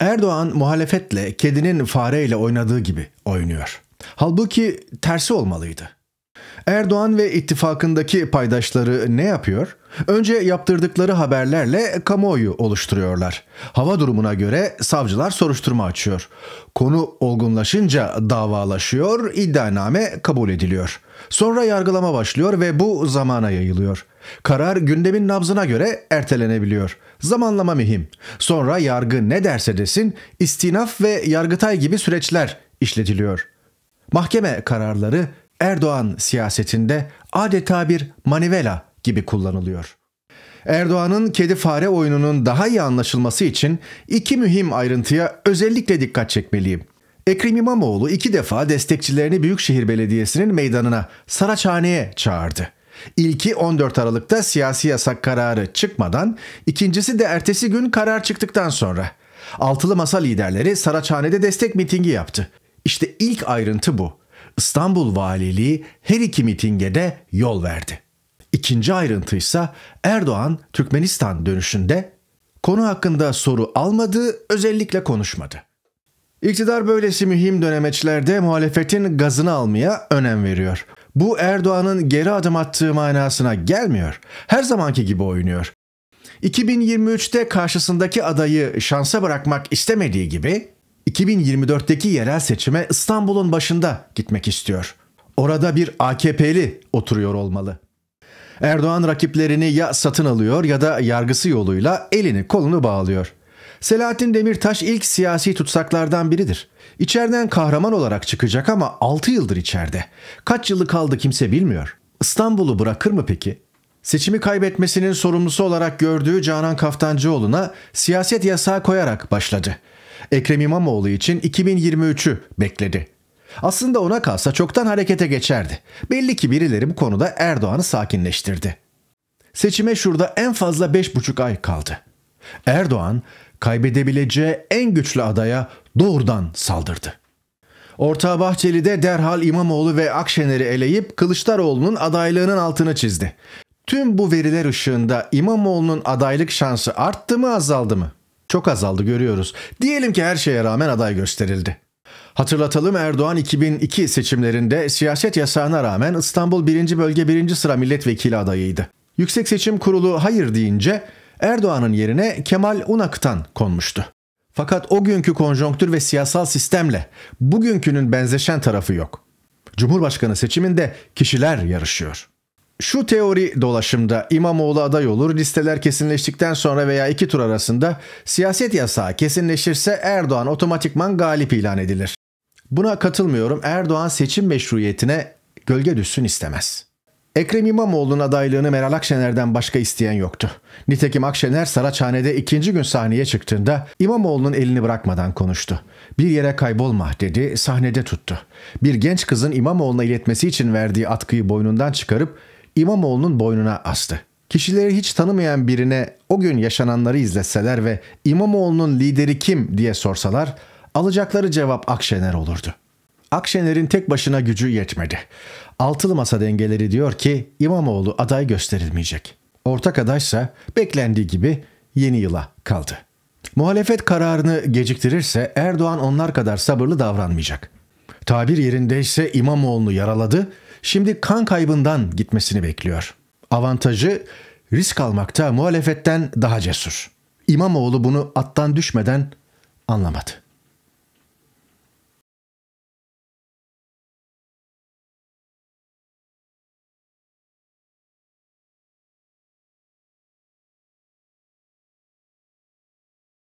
Erdoğan muhalefetle kedinin fareyle oynadığı gibi oynuyor. Halbuki tersi olmalıydı. Erdoğan ve ittifakındaki paydaşları ne yapıyor? Önce yaptırdıkları haberlerle kamuoyu oluşturuyorlar. Hava durumuna göre savcılar soruşturma açıyor. Konu olgunlaşınca davalaşıyor, iddianame kabul ediliyor. Sonra yargılama başlıyor ve bu zamana yayılıyor. Karar gündemin nabzına göre ertelenebiliyor. Zamanlama mühim. Sonra yargı ne derse desin istinaf ve yargıtay gibi süreçler işletiliyor. Mahkeme kararları Erdoğan siyasetinde adeta bir manivela gibi kullanılıyor. Erdoğan'ın kedi fare oyununun daha iyi anlaşılması için iki mühim ayrıntıya özellikle dikkat çekmeliyim. Ekrem İmamoğlu iki defa destekçilerini Büyükşehir Belediyesi'nin meydanına Saraçhane'ye çağırdı. İlki 14 Aralık'ta siyasi yasak kararı çıkmadan, ikincisi de ertesi gün karar çıktıktan sonra. Altılı Masa liderleri Saraçhane'de destek mitingi yaptı. İşte ilk ayrıntı bu. İstanbul Valiliği her iki mitinge de yol verdi. İkinci ayrıntı ise Erdoğan Türkmenistan dönüşünde konu hakkında soru almadı, özellikle konuşmadı. İktidar böylesi mühim dönemeçlerde muhalefetin gazını almaya önem veriyor. Bu Erdoğan'ın geri adım attığı manasına gelmiyor. Her zamanki gibi oynuyor. 2023'te karşısındaki adayı şansa bırakmak istemediği gibi 2024'teki yerel seçime İstanbul'un başında gitmek istiyor. Orada bir AKP'li oturuyor olmalı. Erdoğan rakiplerini ya satın alıyor ya da yargısı yoluyla elini kolunu bağlıyor. Selahattin Demirtaş ilk siyasi tutsaklardan biridir. İçeriden kahraman olarak çıkacak ama 6 yıldır içeride. Kaç yılı kaldı kimse bilmiyor. İstanbul'u bırakır mı peki? Seçimi kaybetmesinin sorumlusu olarak gördüğü Canan Kaftancıoğlu'na siyaset yasağı koyarak başladı. Ekrem İmamoğlu için 2023'ü bekledi. Aslında ona kalsa çoktan harekete geçerdi. Belli ki birileri bu konuda Erdoğan'ı sakinleştirdi. Seçime şurada en fazla 5,5 ay kaldı. Erdoğan kaybedebileceği en güçlü adaya doğrudan saldırdı. Ortağı Bahçeli de derhal İmamoğlu ve Akşener'i eleyip Kılıçdaroğlu'nun adaylığının altını çizdi. Tüm bu veriler ışığında İmamoğlu'nun adaylık şansı arttı mı azaldı mı? çok azaldı görüyoruz. Diyelim ki her şeye rağmen aday gösterildi. Hatırlatalım Erdoğan 2002 seçimlerinde siyaset yasağına rağmen İstanbul 1. Bölge 1. sıra milletvekili adayıydı. Yüksek Seçim Kurulu hayır deyince Erdoğan'ın yerine Kemal Unak'tan konmuştu. Fakat o günkü konjonktür ve siyasal sistemle bugünkünün benzeşen tarafı yok. Cumhurbaşkanı seçiminde kişiler yarışıyor. Şu teori dolaşımda İmamoğlu aday olur, listeler kesinleştikten sonra veya iki tur arasında siyaset yasağı kesinleşirse Erdoğan otomatikman galip ilan edilir. Buna katılmıyorum. Erdoğan seçim meşruiyetine gölge düşsün istemez. Ekrem İmamoğlu'nun adaylığını Meral Akşener'den başka isteyen yoktu. Nitekim Akşener Saraçhane'de ikinci gün sahneye çıktığında İmamoğlu'nun elini bırakmadan konuştu. Bir yere kaybolma dedi, sahnede tuttu. Bir genç kızın İmamoğlu'na iletmesi için verdiği atkıyı boynundan çıkarıp İmamoğlu'nun boynuna astı. Kişileri hiç tanımayan birine o gün yaşananları izletseler ve İmamoğlu'nun lideri kim diye sorsalar alacakları cevap Akşener olurdu. Akşener'in tek başına gücü yetmedi. Altılı masa dengeleri diyor ki İmamoğlu aday gösterilmeyecek. Ortak adaysa beklendiği gibi yeni yıla kaldı. Muhalefet kararını geciktirirse Erdoğan onlar kadar sabırlı davranmayacak. Tabir yerindeyse İmamoğlu'nu yaraladı, şimdi kan kaybından gitmesini bekliyor. Avantajı risk almakta muhalefetten daha cesur. İmamoğlu bunu attan düşmeden anlamadı.